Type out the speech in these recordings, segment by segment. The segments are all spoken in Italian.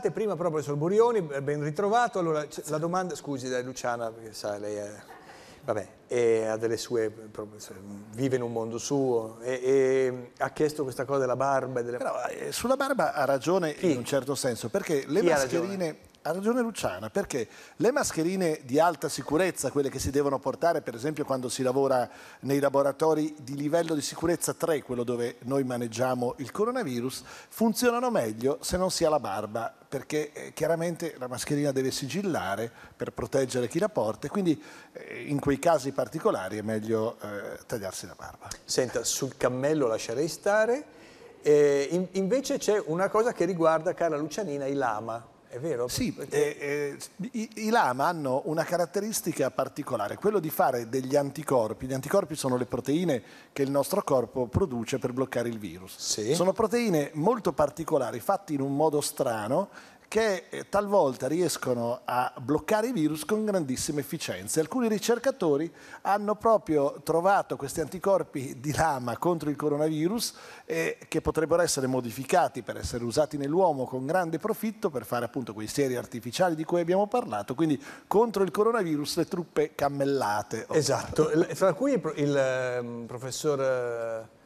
Prima proprio professor Burioni, eh, ben ritrovato. Allora, la domanda, scusi dai Luciana, perché sa, lei è, vabbè, è, ha delle sue, vive in un mondo suo, e, e, ha chiesto questa cosa della barba. Delle... Però, eh, sulla barba ha ragione Chi? in un certo senso, perché le Chi mascherine ha ragione Luciana, perché le mascherine di alta sicurezza, quelle che si devono portare per esempio quando si lavora nei laboratori di livello di sicurezza 3, quello dove noi maneggiamo il coronavirus, funzionano meglio se non si ha la barba, perché eh, chiaramente la mascherina deve sigillare per proteggere chi la porta e quindi eh, in quei casi particolari è meglio eh, tagliarsi la barba. Senta, sul cammello lascerei stare, eh, in invece c'è una cosa che riguarda, cara Lucianina, i lama. È vero? Sì, eh, eh, i, lama hanno una caratteristica particolare, quello di fare degli anticorpi. Gli anticorpi sono le proteine che il nostro corpo produce per bloccare il virus. Sì. Sono proteine molto particolari, fatte in un modo strano, che eh, talvolta riescono a bloccare i virus con grandissima efficienza. Alcuni ricercatori hanno proprio trovato questi anticorpi di lama contro il coronavirus eh, che potrebbero essere modificati per essere usati nell'uomo con grande profitto per fare appunto quei seri artificiali di cui abbiamo parlato, quindi contro il coronavirus le truppe cammellate. Esatto, tra cui il, il, il ehm, professor eh,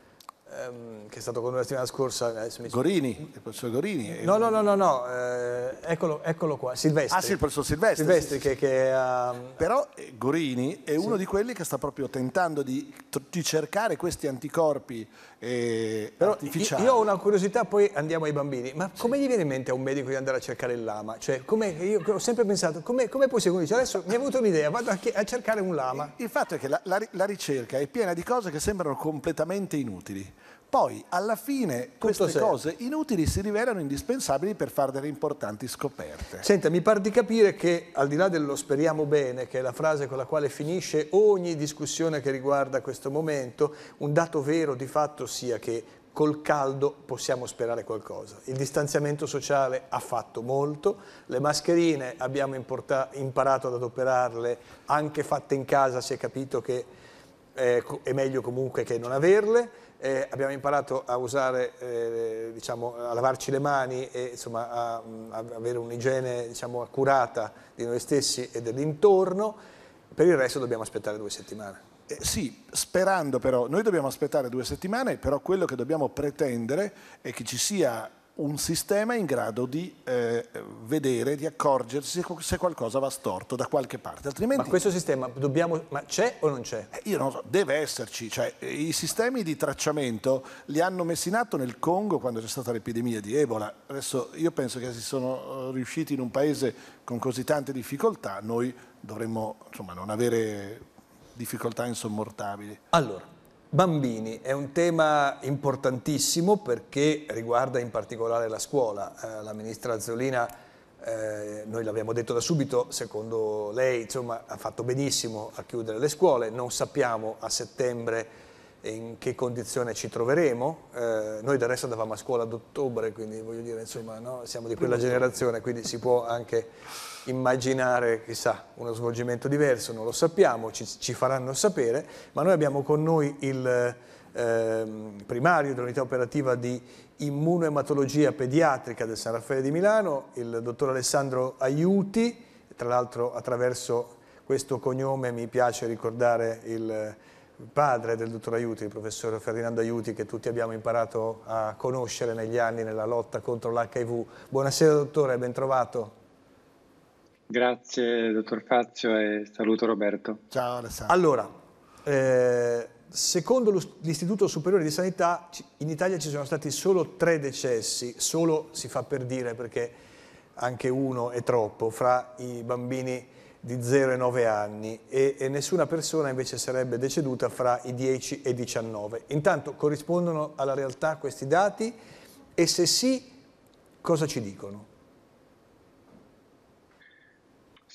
ehm, che è stato con noi la settimana scorsa. Eh, mi... Gorini, il professor Gorini. No, no, no, no, no eh, eccolo, eccolo, qua, Silvestri. Ah sì, il professor Silvestri. Silvestri sì, sì, che, che uh... Però eh, Gorini è uno di quelli che sta proprio tentando di, di cercare questi anticorpi eh, Però artificiali. Io ho una curiosità, poi andiamo ai bambini. Ma come gli viene in mente a un medico di andare a cercare il lama? Cioè, come, io ho sempre pensato, come, come è possibile? Dice, adesso mi è venuta un'idea, vado a, a, cercare un lama. Il, il fatto è che la, la, la ricerca è piena di cose che sembrano completamente inutili. Poi alla fine queste cose inutili si rivelano indispensabili per fare delle importanti scoperte. Senta, mi pare di capire che al di là dello speriamo bene, che è la frase con la quale finisce ogni discussione che riguarda questo momento, un dato vero di fatto sia che col caldo possiamo sperare qualcosa. Il distanziamento sociale ha fatto molto, le mascherine abbiamo imparato ad adoperarle, anche fatte in casa si è capito che eh, è meglio comunque che non averle, eh, abbiamo imparato a usare, eh, diciamo, a lavarci le mani e insomma, a, a avere un'igiene diciamo, accurata di noi stessi e dell'intorno, per il resto dobbiamo aspettare due settimane. Eh, sì, sperando però, noi dobbiamo aspettare due settimane, però quello che dobbiamo pretendere è che ci sia un sistema in grado di eh, vedere, di accorgersi se qualcosa va storto da qualche parte. Altrimenti... Ma questo sistema dobbiamo... Ma c'è o non c'è? Eh, io non so, deve esserci. Cioè, I sistemi di tracciamento li hanno messi in atto nel Congo quando c'è stata l'epidemia di Ebola. Adesso io penso che si sono eh, riusciti in un paese con così tante difficoltà, noi dovremmo insomma, non avere difficoltà insommortabili. Allora, Bambini è un tema importantissimo perché riguarda in particolare la scuola. Eh, la ministra Azzolina, eh, noi l'abbiamo detto da subito, secondo lei insomma, ha fatto benissimo a chiudere le scuole, non sappiamo a settembre in che condizione ci troveremo. Eh, noi del resto andavamo a scuola ad ottobre, quindi voglio dire, insomma, no? siamo di quella generazione, quindi si può anche immaginare, chissà, uno svolgimento diverso, non lo sappiamo, ci, ci faranno sapere, ma noi abbiamo con noi il eh, primario dell'unità operativa di immunoematologia pediatrica del San Raffaele di Milano, il dottor Alessandro Aiuti, tra l'altro attraverso questo cognome mi piace ricordare il padre del dottor Aiuti, il professor Ferdinando Aiuti, che tutti abbiamo imparato a conoscere negli anni nella lotta contro l'HIV. Buonasera dottore, ben trovato. Grazie dottor Fazio e saluto Roberto. Ciao Alessandro. Allora, eh, secondo l'Istituto Superiore di Sanità in Italia ci sono stati solo tre decessi, solo si fa per dire perché anche uno è troppo, fra i bambini di 0 e 9 anni e, e nessuna persona invece sarebbe deceduta fra i 10 e i 19. Intanto corrispondono alla realtà questi dati e se sì cosa ci dicono?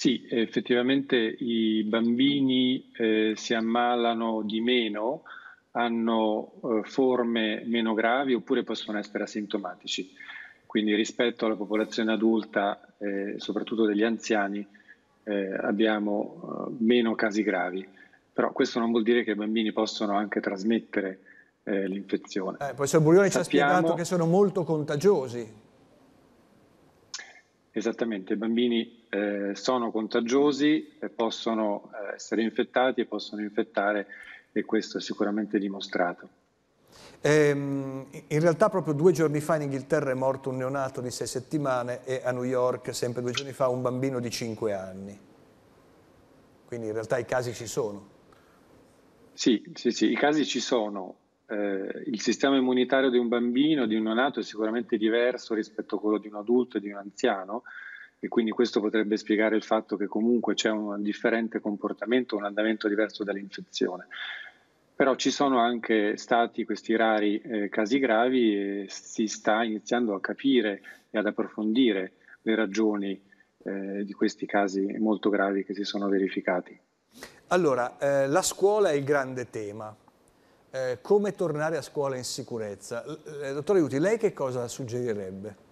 Sì, effettivamente i bambini eh, si ammalano di meno, hanno eh, forme meno gravi oppure possono essere asintomatici. Quindi rispetto alla popolazione adulta, eh, soprattutto degli anziani, eh, abbiamo eh, meno casi gravi. Però questo non vuol dire che i bambini possono anche trasmettere eh, l'infezione. Eh, professor Burioni ci ha spiegato che sono molto contagiosi. Esattamente, i bambini eh, sono contagiosi e possono eh, essere infettati e possono infettare e questo è sicuramente dimostrato. Ehm, in realtà proprio due giorni fa in Inghilterra è morto un neonato di sei settimane e a New York sempre due giorni fa un bambino di cinque anni. Quindi in realtà i casi ci sono. Sì, sì, sì, i casi ci sono. Eh, il sistema immunitario di un bambino, di un neonato è sicuramente diverso rispetto a quello di un adulto e di un anziano e quindi questo potrebbe spiegare il fatto che comunque c'è un differente comportamento, un andamento diverso dall'infezione. Però ci sono anche stati questi rari eh, casi gravi e si sta iniziando a capire e ad approfondire le ragioni eh, di questi casi molto gravi che si sono verificati. Allora, eh, la scuola è il grande tema. Eh, come tornare a scuola in sicurezza? Eh, dottore Aiuti, lei che cosa suggerirebbe?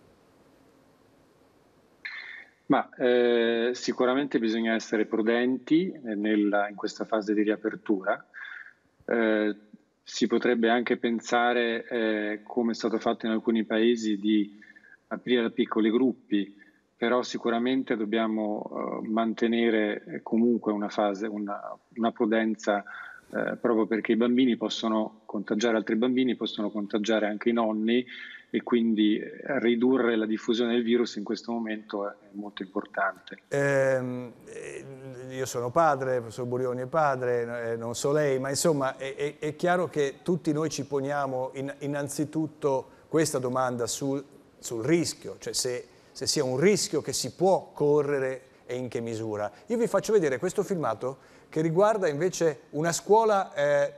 Ma eh, sicuramente bisogna essere prudenti nella, in questa fase di riapertura. Eh, si potrebbe anche pensare, eh, come è stato fatto in alcuni paesi, di aprire piccoli gruppi, però sicuramente dobbiamo eh, mantenere eh, comunque una fase, una, una prudenza eh, proprio perché i bambini possono contagiare altri bambini, possono contagiare anche i nonni e quindi eh, ridurre la diffusione del virus in questo momento è molto importante. Ehm, eh, io sono padre, il professor Burioni è padre, eh, non so lei, ma insomma è, è chiaro che tutti noi ci poniamo in, innanzitutto questa domanda sul, sul rischio, cioè se, se sia un rischio che si può correre e in che misura. Io vi faccio vedere questo filmato che riguarda invece una scuola eh,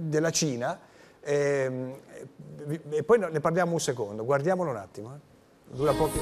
della Cina e, ehm, e poi ne parliamo un secondo, guardiamolo un attimo. Eh. Dura pochi...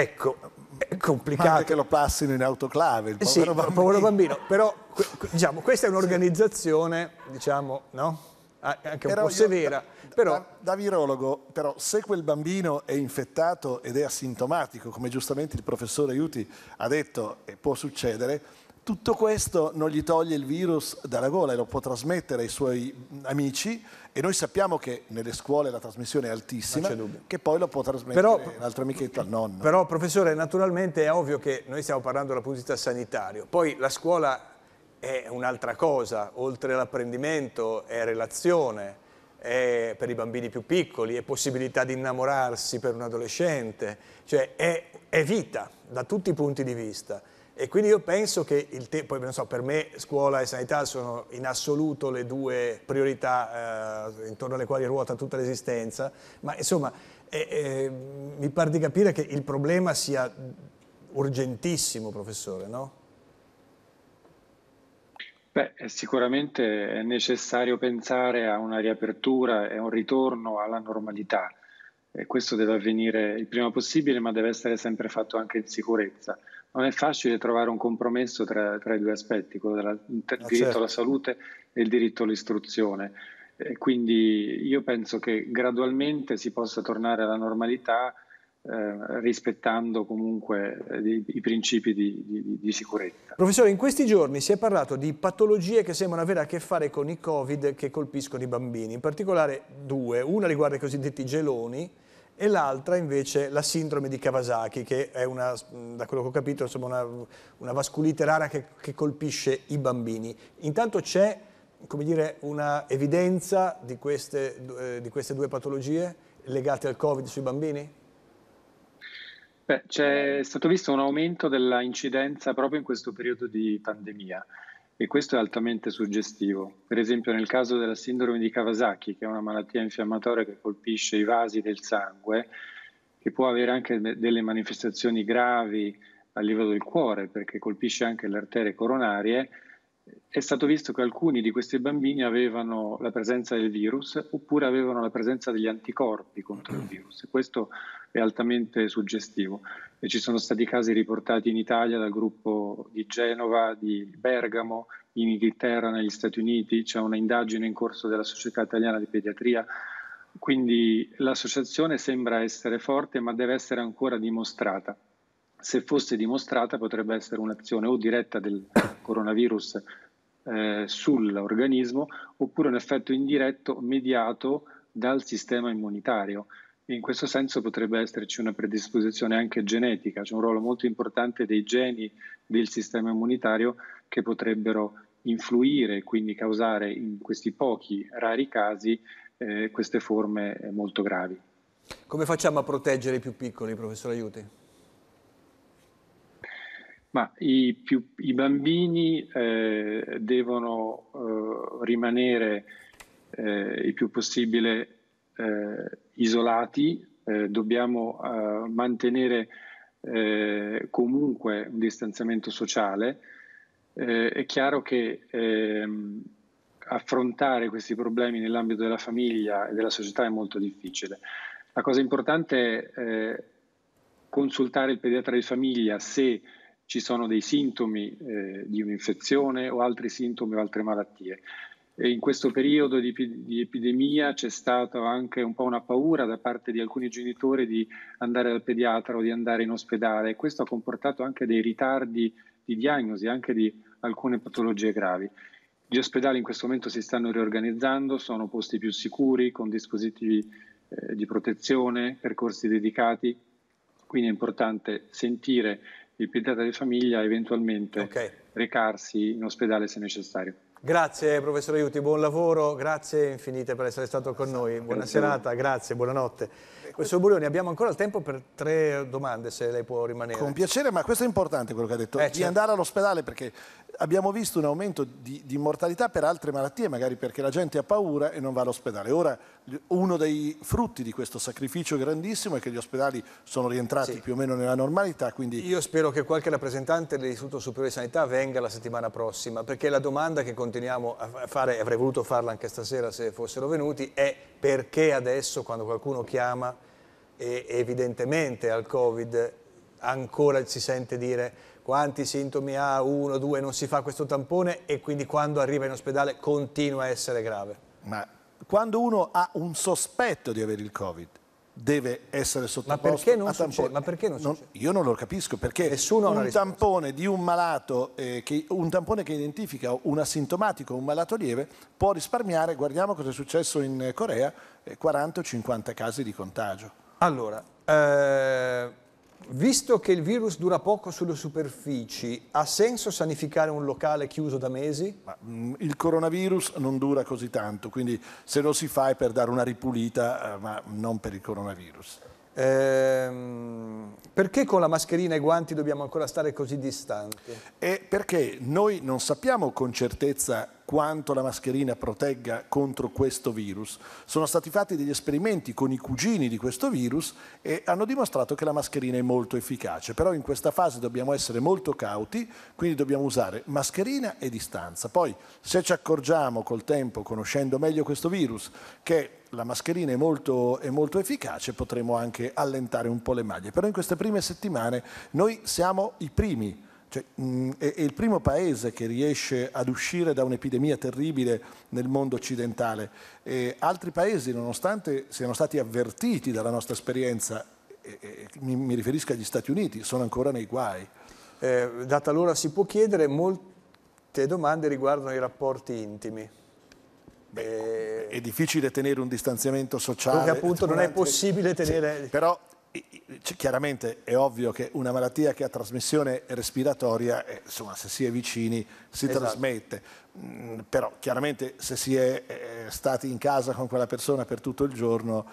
Ecco, è complicato. Anche che lo passino in autoclave, il eh povero, sì, bambino. povero bambino. Però, diciamo, questa è un'organizzazione, diciamo, no? anche un però po' severa. Io, da, però... Da, da, virologo, però, se quel bambino è infettato ed è asintomatico, come giustamente il professore Aiuti ha detto, e può succedere, tutto questo non gli toglie il virus dalla gola e lo può trasmettere ai suoi amici e noi sappiamo che nelle scuole la trasmissione è altissima, che poi lo può trasmettere però, l'altro amichetto al nonno. Però professore, naturalmente è ovvio che noi stiamo parlando della pubblicità sanitaria, poi la scuola è un'altra cosa, oltre all'apprendimento è relazione, è per i bambini più piccoli, è possibilità di innamorarsi per un adolescente, cioè è, è vita da tutti i punti di vista. E quindi io penso che il tempo, poi non so, per me scuola e sanità sono in assoluto le due priorità eh, intorno alle quali ruota tutta l'esistenza, ma insomma eh, eh, mi pare di capire che il problema sia urgentissimo, professore, no? Beh, sicuramente è necessario pensare a una riapertura e un ritorno alla normalità. E questo deve avvenire il prima possibile, ma deve essere sempre fatto anche in sicurezza non è facile trovare un compromesso tra, tra i due aspetti, quello del ah, diritto certo. alla salute e il diritto all'istruzione. E quindi io penso che gradualmente si possa tornare alla normalità eh, rispettando comunque eh, i, principi di, di, di, sicurezza. Professore, in questi giorni si è parlato di patologie che sembrano avere a che fare con i Covid che colpiscono i bambini, in particolare due. Una riguarda i cosiddetti geloni, e l'altra invece la sindrome di Kawasaki, che è una, da quello che ho capito, insomma una, una vasculite rara che, che colpisce i bambini. Intanto c'è come dire, una evidenza di queste, eh, di queste due patologie legate al Covid sui bambini? Beh, c'è stato visto un aumento dell'incidenza proprio in questo periodo di pandemia e questo è altamente suggestivo. Per esempio nel caso della sindrome di Kawasaki, che è una malattia infiammatoria che colpisce i vasi del sangue, che può avere anche delle manifestazioni gravi a livello del cuore, perché colpisce anche le arterie coronarie, è stato visto che alcuni di questi bambini avevano la presenza del virus oppure avevano la presenza degli anticorpi contro il virus. Questo è altamente suggestivo. E ci sono stati casi riportati in Italia dal gruppo di Genova, di Bergamo, in Inghilterra, negli Stati Uniti, c'è una indagine in corso della Società Italiana di Pediatria. Quindi l'associazione sembra essere forte, ma deve essere ancora dimostrata se fosse dimostrata potrebbe essere un'azione o diretta del coronavirus eh, sull'organismo oppure un effetto indiretto mediato dal sistema immunitario. In questo senso potrebbe esserci una predisposizione anche genetica, c'è un ruolo molto importante dei geni del sistema immunitario che potrebbero influire e quindi causare in questi pochi rari casi eh, queste forme eh, molto gravi. Come facciamo a proteggere i più piccoli, professor Aiuti? Ma i, più, i bambini eh, devono eh, rimanere eh, il più possibile eh, isolati, eh, dobbiamo eh, mantenere comunque un distanziamento sociale. è chiaro che ehm, affrontare questi problemi nell'ambito della famiglia e della società è molto difficile. La cosa importante è consultare il pediatra di famiglia se ci sono dei sintomi eh, di un'infezione o altri sintomi o altre malattie. E in questo periodo di, di, epidemia c'è stata anche un po' una paura da parte di alcuni genitori di andare dal pediatra o di andare in ospedale e questo ha comportato anche dei ritardi di diagnosi, anche di alcune patologie gravi. Gli ospedali in questo momento si stanno riorganizzando, sono posti più sicuri, con dispositivi eh, di protezione, percorsi dedicati, quindi è importante sentire il pediatra di famiglia eventualmente okay. recarsi in ospedale se necessario. Grazie professor Aiuti, buon lavoro, grazie infinite per essere stato con noi, buona grazie. serata, grazie, buonanotte. Eh, professor Burioni, abbiamo ancora il tempo per tre domande se lei può rimanere. Con piacere, ma questo è importante quello che ha detto, eh, di certo. andare all'ospedale perché abbiamo visto un aumento di, di, mortalità per altre malattie, magari perché la gente ha paura e non va all'ospedale. Ora uno dei frutti di questo sacrificio grandissimo è che gli ospedali sono rientrati sì. più o meno nella normalità. Quindi... Io spero che qualche rappresentante dell'Istituto Superiore di Sanità venga la settimana prossima, perché la domanda che continuiamo a fare, avrei voluto farla anche stasera se fossero venuti, è perché adesso quando qualcuno chiama e evidentemente al Covid ancora si sente dire quanti sintomi ha, uno, due, non si fa questo tampone e quindi quando arriva in ospedale continua a essere grave. Ma quando uno ha un sospetto di avere il Covid, deve essere sottoposto ma a tampone. Ma perché non, non io non lo capisco, perché Nessuno un tampone di un malato, eh, che, un tampone che identifica un asintomatico, un malato lieve, può risparmiare, guardiamo cosa è successo in Corea, eh, 40 50 casi di contagio. Allora, eh Visto che il virus dura poco sulle superfici, ha senso sanificare un locale chiuso da mesi? Ma, mh, mm, il coronavirus non dura così tanto, quindi se lo si fa è per dare una ripulita, eh, ma non per il coronavirus. Ehm, perché con la mascherina e i guanti dobbiamo ancora stare così distanti? È perché noi non sappiamo con certezza quanto la mascherina protegga contro questo virus. Sono stati fatti degli esperimenti con i cugini di questo virus e hanno dimostrato che la mascherina è molto efficace, però in questa fase dobbiamo essere molto cauti, quindi dobbiamo usare mascherina e distanza. Poi se ci accorgiamo col tempo, conoscendo meglio questo virus, che la mascherina è molto, è molto efficace potremo anche allentare un po' le maglie. Però in queste prime settimane noi siamo i primi cioè, mh, è, il primo paese che riesce ad uscire da un'epidemia terribile nel mondo occidentale. E altri paesi, nonostante siano stati avvertiti dalla nostra esperienza, e, e, mi, mi, riferisco agli Stati Uniti, sono ancora nei guai. Eh, data l'ora si può chiedere, molte domande riguardano i rapporti intimi. Beh, eh, è difficile tenere un distanziamento sociale. Perché appunto non è possibile tenere... Sì, però chiaramente è ovvio che una malattia che ha trasmissione respiratoria, eh, insomma, se si è vicini si esatto. trasmette. Mm, però chiaramente se si è eh, stati in casa con quella persona per tutto il giorno,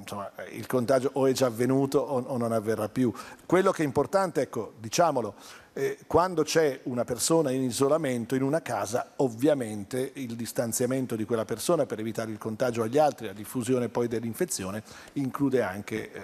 insomma, il contagio o è già avvenuto o non avverrà più. Quello che è importante, ecco, diciamolo, eh, quando c'è una persona in isolamento in una casa, ovviamente il distanziamento di quella persona per evitare il contagio agli altri, la diffusione poi dell'infezione, include anche eh,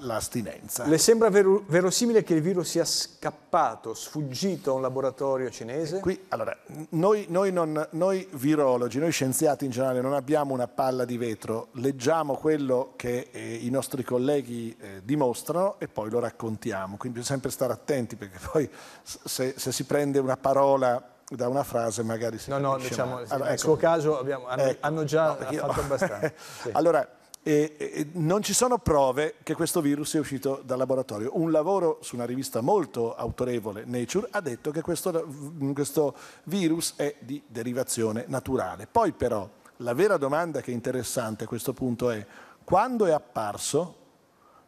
l'astinenza. Le sembra vero, verosimile che il virus sia scappato, sfuggito a un laboratorio cinese? Qui, allora, noi, noi, non, noi virologi, noi scienziati in generale non abbiamo una palla di vetro, leggiamo quello che eh, i nostri colleghi eh, dimostrano e poi lo raccontiamo, quindi bisogna sempre stare attenti perché poi se, se si prende una parola da una frase magari si No, no, diciamo, male. allora, nel ecco. suo caso abbiamo, hanno, ecco. hanno, già no, io... abbastanza. Sì. allora, e, e, non ci sono prove che questo virus sia uscito dal laboratorio. Un lavoro su una rivista molto autorevole, Nature, ha detto che questo, questo virus è di derivazione naturale. Poi però la vera domanda che è interessante a questo punto è quando è apparso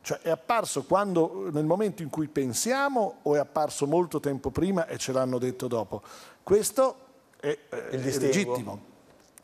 cioè è apparso quando, nel momento in cui pensiamo o è apparso molto tempo prima e ce l'hanno detto dopo? Questo è, eh, è legittimo.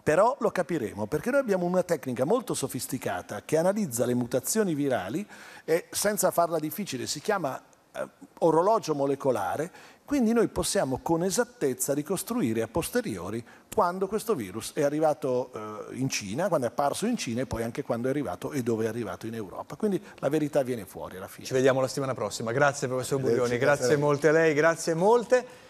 Però lo capiremo, perché noi abbiamo una tecnica molto sofisticata che analizza le mutazioni virali e senza farla difficile, si chiama eh, orologio molecolare quindi noi possiamo con esattezza ricostruire a posteriori quando questo virus è arrivato eh, in Cina, quando è apparso in Cina e poi anche quando è arrivato e dove è arrivato in Europa. Quindi la verità viene fuori alla fine. Ci vediamo la settimana prossima. Grazie professor Buglioni, grazie, grazie molte a lei, grazie molte.